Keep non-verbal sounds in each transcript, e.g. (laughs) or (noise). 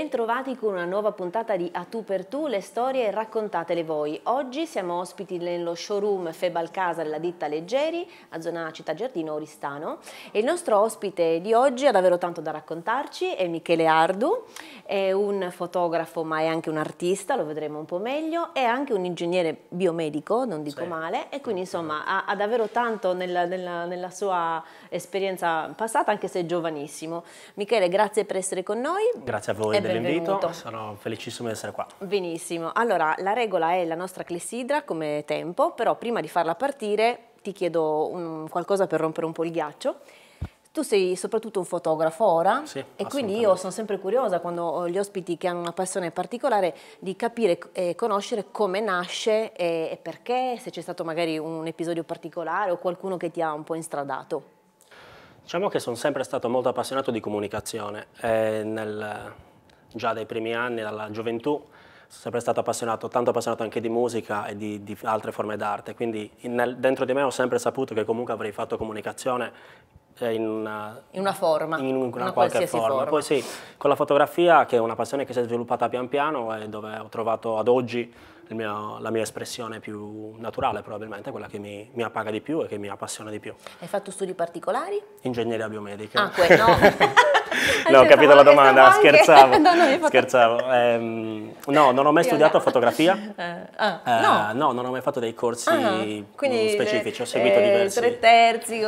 Bentrovati con una nuova puntata di A tu per tu, le storie raccontatele voi. Oggi siamo ospiti nello showroom Febalcasa della ditta Leggeri, a zona Città Giardino Oristano. E il nostro ospite di oggi ha davvero tanto da raccontarci, è Michele Ardu, è un fotografo ma è anche un artista, lo vedremo un po' meglio, è anche un ingegnere biomedico, non dico sì. male, e quindi insomma esatto. ha, ha davvero tanto nella, nella, nella sua esperienza passata, anche se è giovanissimo. Michele, grazie per essere con noi. Grazie a voi. È dell'invito, sono felicissimo di essere qua. Benissimo, allora la regola è la nostra clessidra come tempo, però prima di farla partire ti chiedo un, qualcosa per rompere un po' il ghiaccio. Tu sei soprattutto un fotografo ora sì, e quindi io sono sempre curiosa quando ho gli ospiti che hanno una passione particolare di capire e conoscere come nasce e, perché, se c'è stato magari un episodio particolare o qualcuno che ti ha un po' instradato. Diciamo che sono sempre stato molto appassionato di comunicazione. Eh, nel, già dai primi anni, dalla gioventù, sono sempre stato appassionato, tanto appassionato anche di musica e di, di altre forme d'arte, quindi in, dentro di me ho sempre saputo che comunque avrei fatto comunicazione eh, in una, in una forma, in una, una qualche forma. forma. Poi sì, con la fotografia che è una passione che si è sviluppata pian piano e dove ho trovato ad oggi mio, la mia espressione più naturale probabilmente, quella che mi, mi, appaga di più e che mi appassiona di più. Hai fatto studi particolari? Ingegneria biomedica. Ah, quello, (laughs) (laughs) no. ho capito la domanda, scherzavo. (laughs) no, non scherzavo. Eh, no, non ho mai studiato fotografia. Eh, ah, eh, no. Eh, no. non ho mai fatto dei corsi ah, quindi, specifici, ho seguito eh, diversi. Tre terzi,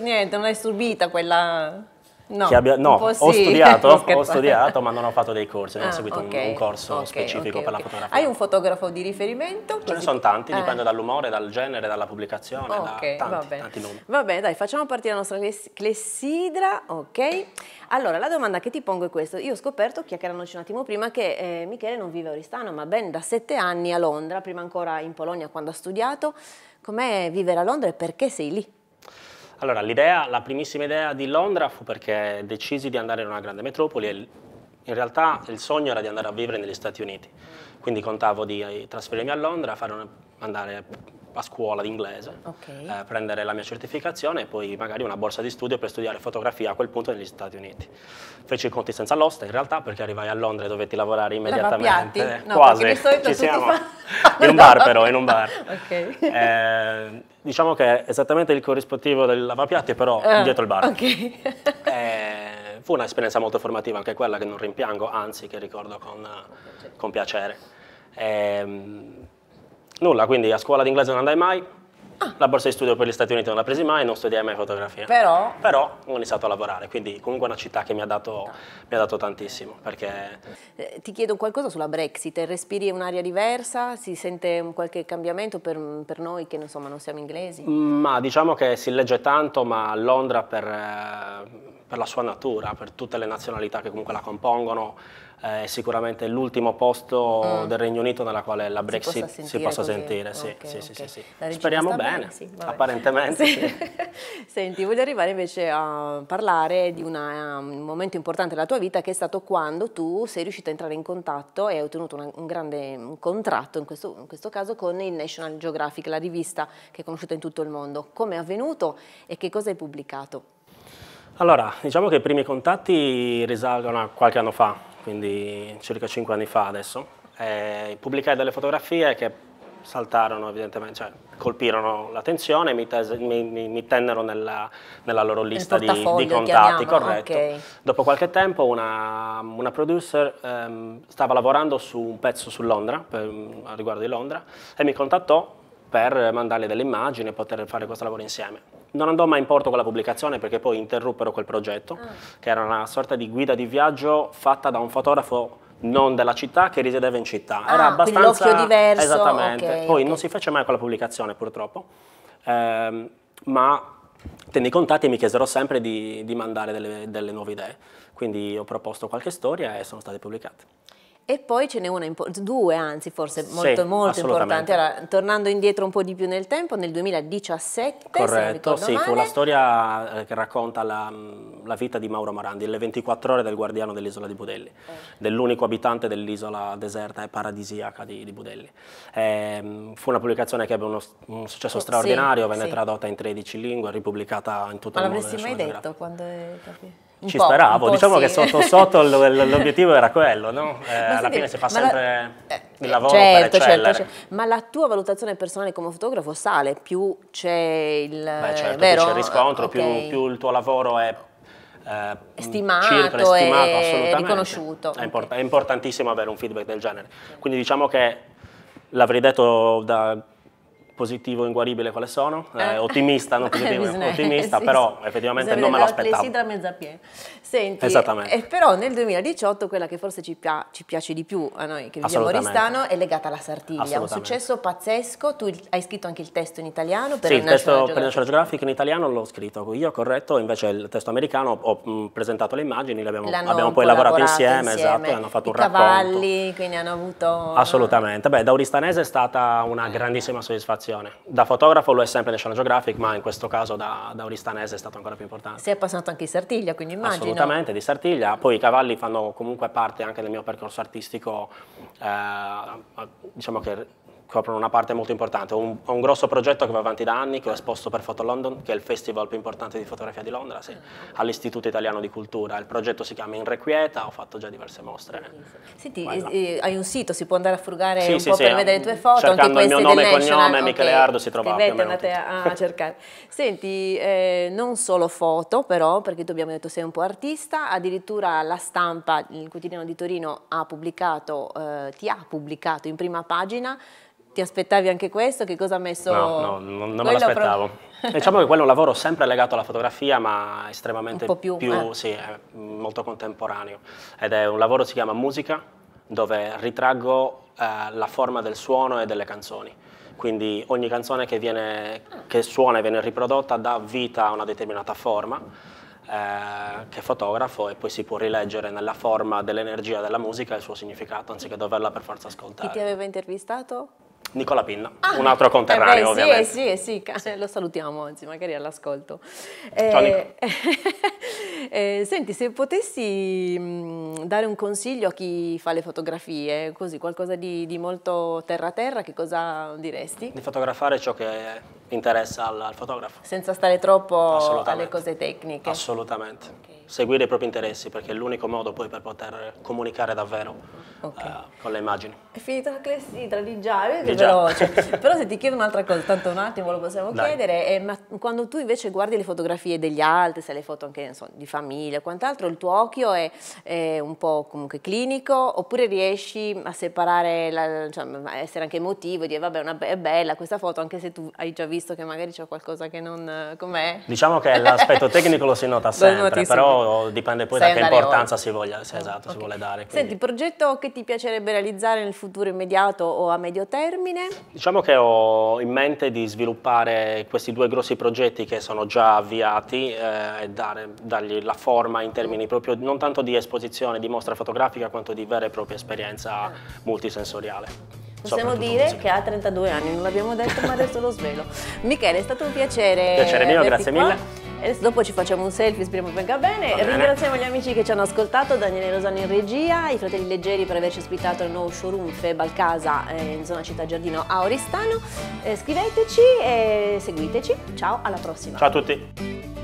niente, non hai subita quella... No, abbia, no sì. (laughs) ho, studiato, ho studiato, ma non ho fatto dei corsi, non ah, ho seguito okay, un, un, corso okay, specifico okay, per la fotografia. Hai un fotografo di riferimento? Ce ne sono tanti, eh. dipende dall'umore, dal genere, dalla pubblicazione, okay, da tanti, bene. tanti nomi. Vabbè, dai, facciamo partire la nostra clessidra, ok? Allora, la domanda che ti pongo è questa. Io ho scoperto, chiacchierandoci un attimo prima, che eh, Michele non vive a Oristano, ma ben da sette anni a Londra, prima ancora in Polonia quando ha studiato. Com'è vivere a Londra e perché sei lì? Allora, l'idea, la primissima idea di Londra fu perché decisi di andare in una grande metropoli e in realtà il sogno era di andare a vivere negli Stati Uniti. Quindi contavo di eh, trasferirmi a Londra, fare una, andare a scuola di inglese, okay. eh, prendere la mia certificazione e poi magari una borsa di studio per studiare fotografia a quel punto negli Stati Uniti. Feci i conti senza l'oste in realtà perché arrivai a Londra e dovetti lavorare immediatamente. No, Quasi, ci siamo. Fa... (laughs) in un bar però, in un bar. (laughs) Okay. Eh, diciamo che è esattamente il corrispettivo del lavapiatti però uh, dietro il bar. Okay. (laughs) Eh, fu un'esperienza molto formativa anche quella che non rimpiango, anzi che ricordo con, con piacere. Eh, Nulla, quindi a scuola d'inglese non andai mai, Ah. La borsa di studio per gli Stati Uniti non l'ha presi mai, non studiai mai fotografia. Però? Però ho iniziato a lavorare, quindi comunque è una città che mi ha dato, no. Ah. mi ha dato tantissimo. Perché... Eh, ti chiedo qualcosa sulla Brexit, respiri un'aria diversa? Si sente un qualche cambiamento per, per noi che insomma, non siamo inglesi? Mm, ma diciamo che si legge tanto, ma Londra per, eh, per la sua natura, per tutte le nazionalità che comunque la compongono, è sicuramente l'ultimo posto mm. del Regno Unito nella quale la Brexit si possa sentire. Si possa sentire sì, okay, sì, okay. sì, sì, Speriamo bene, bene apparentemente. (laughs) Senti, voglio arrivare invece a parlare di una, um, un momento importante della tua vita che è stato quando tu sei riuscita a entrare in contatto e hai ottenuto una, un grande un contratto, in questo, in questo caso con il National Geographic, la rivista che è conosciuta in tutto il mondo. Come è avvenuto e che cosa hai pubblicato? Allora, diciamo che i primi contatti risalgono a qualche anno fa, quindi circa 5 anni fa adesso. E pubblicai delle fotografie che saltarono evidentemente, cioè colpirono l'attenzione e mi, mi, mi, tennero nella, nella loro lista di, di, contatti, corretto. Okay. Dopo qualche tempo una, una producer ehm, stava lavorando su un pezzo su Londra, per, a riguardo di Londra, e mi contattò per mandarle delle immagini e poter fare questo lavoro insieme non andò mai in porto con la pubblicazione perché poi interruppero quel progetto, ah. che era una sorta di guida di viaggio fatta da un fotografo non della città che risiedeva in città. Ah, era abbastanza... l'occhio diverso. Esattamente. Okay, poi okay. non si fece mai con la pubblicazione purtroppo, ehm, ma tenni contatti e mi chiesero sempre di, di mandare delle, delle nuove idee. Quindi ho proposto qualche storia e sono state pubblicate. E poi ce n'è una, due anzi forse molto, sì, molto importanti. Allora, tornando indietro un po' di più nel tempo, nel 2017, Corretto, se sì, fu la storia eh, che racconta la, mm, la, vita di Mauro Morandi, le 24 ore del guardiano dell'isola di Budelli, eh. dell'unico abitante dell'isola deserta e paradisiaca di, di Budelli. Eh, fu una pubblicazione che ebbe uno, un successo oh, straordinario, sì, venne sì. tradotta in 13 lingue, ripubblicata in tutta la mondo. Ma l'avresti mai detto quando è capito? Un Ci speravo, diciamo sì. che sotto sotto l'obiettivo era quello, no? Eh, alla senti, fine si fa sempre la, eh, il lavoro certo, certo, certo, Ma la tua valutazione personale come fotografo sale, più c'è il... certo, vero? più il riscontro, okay. più, più il tuo lavoro è eh, stimato, è stimato, riconosciuto. È, import è, importantissimo avere un feedback del genere. Quindi diciamo che l'avrei detto da positivo inguaribile quale sono? Eh, eh Ottimista, non positivo, (laughs) ottimista, sì, però effettivamente non me l'aspettavo. Sì, da mezza piena. Senti, Esattamente. Eh, però nel 2018 quella che forse ci, pia ci piace di più a noi che viviamo a Oristano è legata alla Sartiglia, un successo pazzesco, tu hai scritto anche il testo in italiano per sì, il testo per National Geographic in italiano l'ho scritto, io corretto, invece il testo americano ho, ho mm, presentato le immagini, le abbiamo, abbiamo poi lavorato insieme, insieme, esatto, e hanno fatto I un cavalli, racconto. cavalli, quindi hanno avuto... Assolutamente, beh da Oristanese è stata una eh. grandissima soddisfazione passione. Da fotografo lo è sempre National Geographic, ma in questo caso da, da oristanese è stato ancora più importante. Si è appassionato anche di Sartiglia, quindi immagino. Assolutamente, di Sartiglia. Poi i cavalli fanno comunque parte anche del mio percorso artistico, eh, diciamo che coprono una parte molto importante. Ho un, un, grosso progetto che va avanti da anni, che ho esposto per Photo London, che è il festival più importante di fotografia di Londra, sì, all'Istituto Italiano di Cultura. Il progetto si chiama Inrequieta, ho fatto già diverse mostre. Senti, eh, hai un sito, si può andare a frugare sì, un sì, po' per vedere le tue foto? Cercando il mio nome e cognome, okay. Michele Ardo, si trova più o meno a, a ah, cercare. Senti, eh, non solo foto però, perché tu abbiamo detto sei un po' artista, addirittura la stampa, il quotidiano di Torino ha pubblicato, eh, ti ha pubblicato in prima pagina ti aspettavi anche questo? Che cosa ha messo? No, no non, non me l'aspettavo. Pro... diciamo che quello è un lavoro sempre legato alla fotografia, ma estremamente un più, più eh. sì, molto contemporaneo. Ed è un lavoro che si chiama Musica, dove ritraggo eh, la forma del suono e delle canzoni. Quindi ogni canzone che, viene, che suona e viene riprodotta dà vita a una determinata forma. Eh, che fotografo e poi si può rileggere nella forma dell'energia della musica il suo significato anziché doverla per forza ascoltare. Chi ti aveva intervistato? Nicola Pinna, ah, un altro conterraneo eh beh, eh, ovviamente. Sì, eh, sì, sì, eh, lo salutiamo oggi, magari all'ascolto. Ciao eh, (laughs) eh, senti, se potessi mm, dare un consiglio a chi fa le fotografie, così qualcosa di, di molto terra-terra, che cosa diresti? Di fotografare ciò che interessa al, al fotografo. Senza stare troppo alle cose tecniche? Assolutamente. Okay. Seguire i propri interessi, perché è l'unico modo poi per poter comunicare davvero okay. uh, con le immagini. È finita la classifica di già, vedi che veloce. (laughs) Però se ti chiedo un'altra cosa, tanto un attimo lo possiamo Dai. chiedere, eh, ma quando tu invece guardi le fotografie degli altri, se le foto anche insomma, di famiglia, o quant'altro, il tuo occhio è, è, un po' comunque clinico oppure riesci a separare, la, cioè, a essere anche emotivo e dire vabbè una, è bella questa foto anche se tu hai già visto che magari c'è qualcosa che non... com'è? Diciamo che l'aspetto (laughs) tecnico lo si nota sempre, però dipende poi Sei da che importanza si, voglia, se esatto, okay. si vuole dare. Quindi. Senti, il progetto che che ti piacerebbe realizzare nel futuro immediato o a medio termine? Diciamo che ho in mente di sviluppare questi due grossi progetti che sono già avviati eh, e dare, dargli la forma in termini proprio non tanto di esposizione, di mostra fotografica, quanto di vera e propria esperienza multisensoriale. Possiamo dire musica. che ha 32 anni, non l'abbiamo detto ma adesso lo svelo. (laughs) Michele, è stato un piacere. Piacere mio, grazie qua. mille. E dopo ci facciamo un selfie, speriamo venga bene. bene. Ringraziamo gli amici che ci hanno ascoltato, Daniele Rosano in regia, i fratelli Leggeri per averci ospitato il nuovo showroom Febal Casa eh, in zona Città Giardino a Oristano. Eh, scriveteci e seguiteci. Ciao, alla prossima. Ciao a tutti.